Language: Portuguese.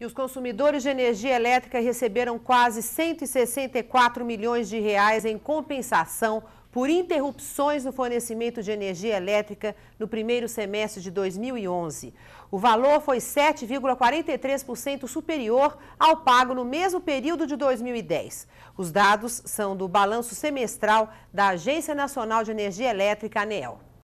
E os consumidores de energia elétrica receberam quase 164 milhões de reais em compensação por interrupções no fornecimento de energia elétrica no primeiro semestre de 2011. O valor foi 7,43% superior ao pago no mesmo período de 2010. Os dados são do balanço semestral da Agência Nacional de Energia Elétrica, ANEEL.